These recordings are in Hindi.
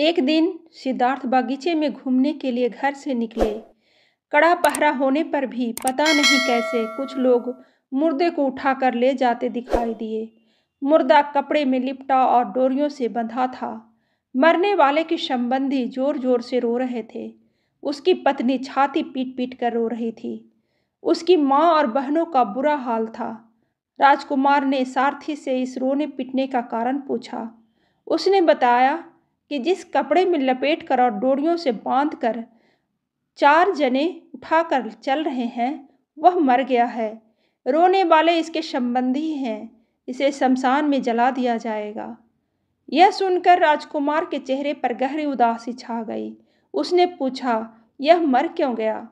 एक दिन सिद्धार्थ बगीचे में घूमने के लिए घर से निकले कड़ा पहरा होने पर भी पता नहीं कैसे कुछ लोग मुर्दे को उठाकर ले जाते दिखाई दिए मुर्दा कपड़े में लिपटा और डोरियों से बंधा था मरने वाले के संबंधी जोर जोर से रो रहे थे उसकी पत्नी छाती पीट पीट कर रो रही थी उसकी माँ और बहनों का बुरा हाल था राजकुमार ने सारथी से इस रोने पीटने का कारण पूछा उसने बताया कि जिस कपड़े में लपेट कर और डोरियों से बांध कर चार जने उठाकर चल रहे हैं वह मर गया है रोने वाले इसके संबंधी हैं इसे शमशान में जला दिया जाएगा यह सुनकर राजकुमार के चेहरे पर गहरी उदासी छा गई उसने पूछा यह मर क्यों गया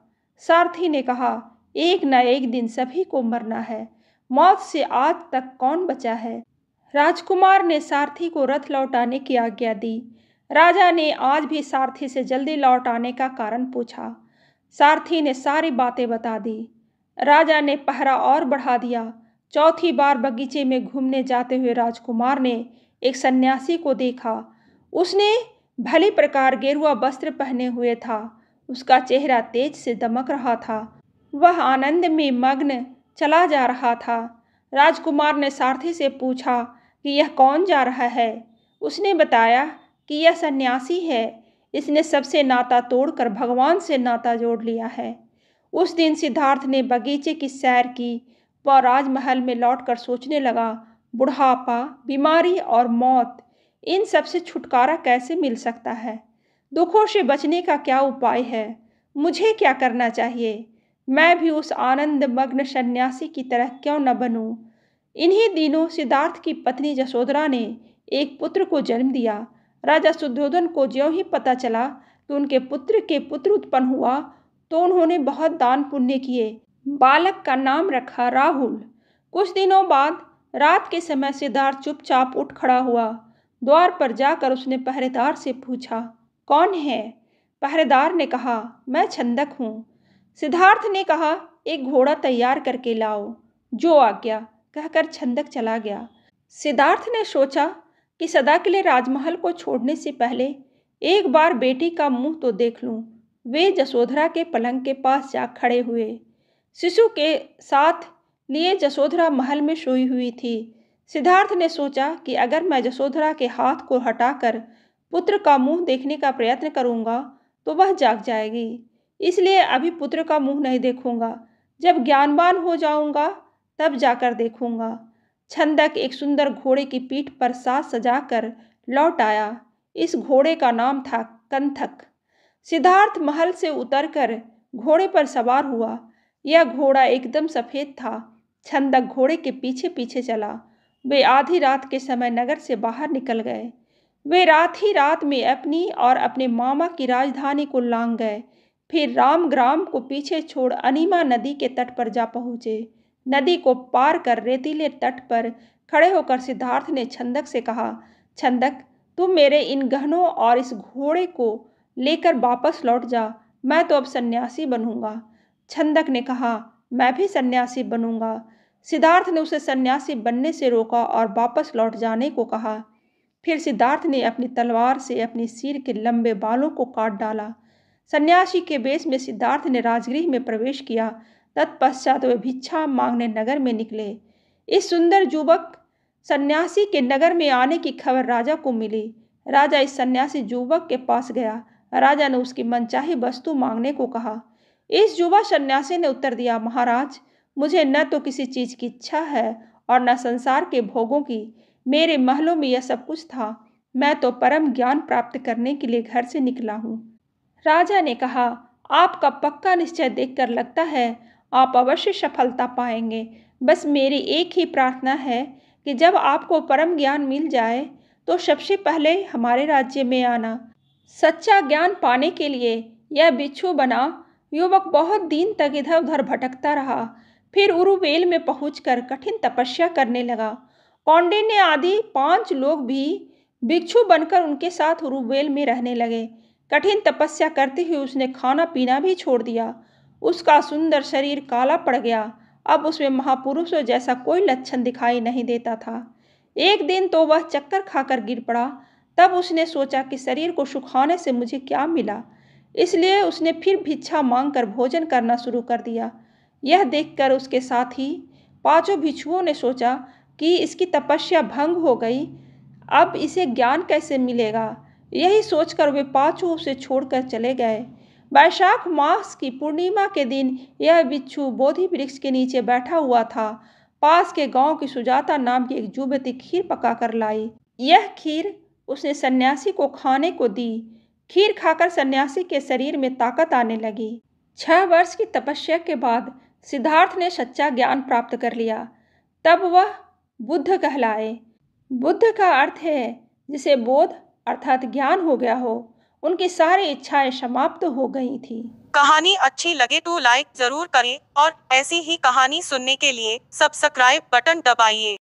सारथी ने कहा एक न एक दिन सभी को मरना है मौत से आज तक कौन बचा है राजकुमार ने सारथी को रथ लौटाने की आज्ञा दी राजा ने आज भी सारथी से जल्दी लौट आने का कारण पूछा सारथी ने सारी बातें बता दी राजा ने पहरा और बढ़ा दिया चौथी बार बगीचे में घूमने जाते हुए राजकुमार ने एक सन्यासी को देखा उसने भली प्रकार गेरुआ वस्त्र पहने हुए था उसका चेहरा तेज से दमक रहा था वह आनंद में मग्न चला जा रहा था राजकुमार ने सारथी से पूछा कि यह कौन जा रहा है उसने बताया कि यह सन्यासी है इसने सबसे नाता तोड़कर भगवान से नाता जोड़ लिया है उस दिन सिद्धार्थ ने बगीचे की सैर की व राजमहल में लौटकर सोचने लगा बुढ़ापा बीमारी और मौत इन सब से छुटकारा कैसे मिल सकता है दुखों से बचने का क्या उपाय है मुझे क्या करना चाहिए मैं भी उस आनंद मग्न सन्यासी की तरह क्यों न बनूं इन्हीं दिनों सिद्धार्थ की पत्नी जसोदरा ने एक पुत्र को जन्म दिया राजा सुद्धोधन को ज्यों ही पता चला कि उनके पुत्र के पुत्र उत्पन्न हुआ तो उन्होंने बहुत दान पुण्य किए बालक का नाम रखा राहुल कुछ दिनों बाद रात के समय सिद्धार्थ चुपचाप उठ खड़ा हुआ द्वार पर जाकर उसने पहरेदार से पूछा कौन है पहरेदार ने कहा मैं छंदक हूँ सिद्धार्थ ने कहा एक घोड़ा तैयार करके लाओ जो आ गया कहकर छंदक चला गया सिद्धार्थ ने सोचा कि सदा के लिए राजमहल को छोड़ने से पहले एक बार बेटी का मुंह तो देख लूं। वे जसोधरा के पलंग के पास जा खड़े हुए शिशु के साथ लिए जसोधरा महल में सोई हुई थी सिद्धार्थ ने सोचा कि अगर मैं जसोधरा के हाथ को हटाकर पुत्र का मुंह देखने का प्रयत्न करूंगा तो वह जाग जाएगी इसलिए अभी पुत्र का मुंह नहीं देखूंगा जब ज्ञानवान हो जाऊंगा तब जाकर देखूंगा छंदक एक सुंदर घोड़े की पीठ पर साज सजा कर लौट आया इस घोड़े का नाम था कंथक सिद्धार्थ महल से उतरकर घोड़े पर सवार हुआ यह घोड़ा एकदम सफ़ेद था छंदक घोड़े के पीछे पीछे चला वे आधी रात के समय नगर से बाहर निकल गए वे रात ही रात में अपनी और अपने मामा की राजधानी को लांग गए फिर रामग्राम को पीछे छोड़ अनिमा नदी के तट पर जा पहुँचे नदी को पार कर रेतीले तट पर खड़े होकर सिद्धार्थ ने छंदक से कहा छंदक तुम मेरे इन गहनों और इस घोड़े को लेकर वापस लौट जा मैं तो अब सन्यासी बनूंगा छंदक ने कहा मैं भी सन्यासी बनूंगा सिद्धार्थ ने उसे सन्यासी बनने से रोका और वापस लौट जाने को कहा फिर सिद्धार्थ ने अपनी तलवार से अपने सिर के लंबे बालों को काट डाला सन्यासी के बेस में सिद्धार्थ ने राजगृह में प्रवेश किया तत्पश्चात वे भिक्षा मांगने नगर में निकले इस सुंदर युवक सन्यासी के नगर में आने की खबर राजा को मिली राजा इस सन्यासी युवक के पास गया राजा ने उसकी मनचाही वस्तु मांगने को कहा इस युवा सन्यासी ने उत्तर दिया महाराज मुझे न तो किसी चीज़ की इच्छा है और न संसार के भोगों की मेरे महलों में यह सब कुछ था मैं तो परम ज्ञान प्राप्त करने के लिए घर से निकला हूँ राजा ने कहा आपका पक्का निश्चय देखकर लगता है आप अवश्य सफलता पाएंगे बस मेरी एक ही प्रार्थना है कि जब आपको परम ज्ञान मिल जाए तो सबसे पहले हमारे राज्य में आना सच्चा ज्ञान पाने के लिए यह बिच्छू बना युवक बहुत दिन तक इधर उधर भटकता रहा फिर उरुवेल में कर कठिन तपस्या करने लगा कौंडे ने आदि पांच लोग भी भिक्षु बनकर उनके साथ उरुवेल में रहने लगे कठिन तपस्या करते हुए उसने खाना पीना भी छोड़ दिया उसका सुंदर शरीर काला पड़ गया अब उसमें महापुरुषों जैसा कोई लक्षण दिखाई नहीं देता था एक दिन तो वह चक्कर खाकर गिर पड़ा तब उसने सोचा कि शरीर को सुखाने से मुझे क्या मिला इसलिए उसने फिर भिक्षा मांगकर भोजन करना शुरू कर दिया यह देखकर उसके साथ ही पाँचों भिक्षुओं ने सोचा कि इसकी तपस्या भंग हो गई अब इसे ज्ञान कैसे मिलेगा यही सोचकर वे पाँचों उसे छोड़कर चले गए वैशाख मास की पूर्णिमा के दिन यह बिच्छू बोधि वृक्ष के नीचे बैठा हुआ था पास के गांव की सुजाता नाम की एक जुबती खीर पका कर लाई यह खीर उसने सन्यासी को खाने को दी खीर खाकर सन्यासी के शरीर में ताकत आने लगी छह वर्ष की तपस्या के बाद सिद्धार्थ ने सच्चा ज्ञान प्राप्त कर लिया तब वह बुद्ध कहलाए बुद्ध का अर्थ है जिसे बोध अर्थात ज्ञान हो गया हो उनकी सारी इच्छाएं समाप्त हो गई थी कहानी अच्छी लगे तो लाइक जरूर करें और ऐसी ही कहानी सुनने के लिए सब्सक्राइब बटन दबाइए